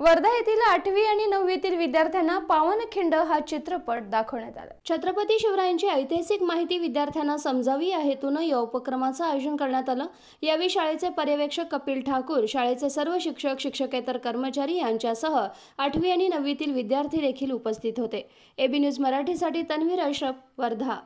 वर्धा येथील आठवी आणि नववीतील विद्यार्थ्यांना पावनखिंड हा चित्रपट दाखवण्यात आला छत्रपती शिवरायांची ऐतिहासिक माहिती विद्यार्थ्यांना समजावी या हेतून या उपक्रमाचं आयोजन करण्यात आलं यावेळी शाळेचे पर्यवेक्षक कपिल ठाकूर शाळेचे सर्व शिक्षक शिक्षकेतर कर्मचारी यांच्यासह आठवी आणि नववीतील विद्यार्थी देखील उपस्थित होते एबी न्यूज मराठीसाठी तन्वीर अशरफ वर्धा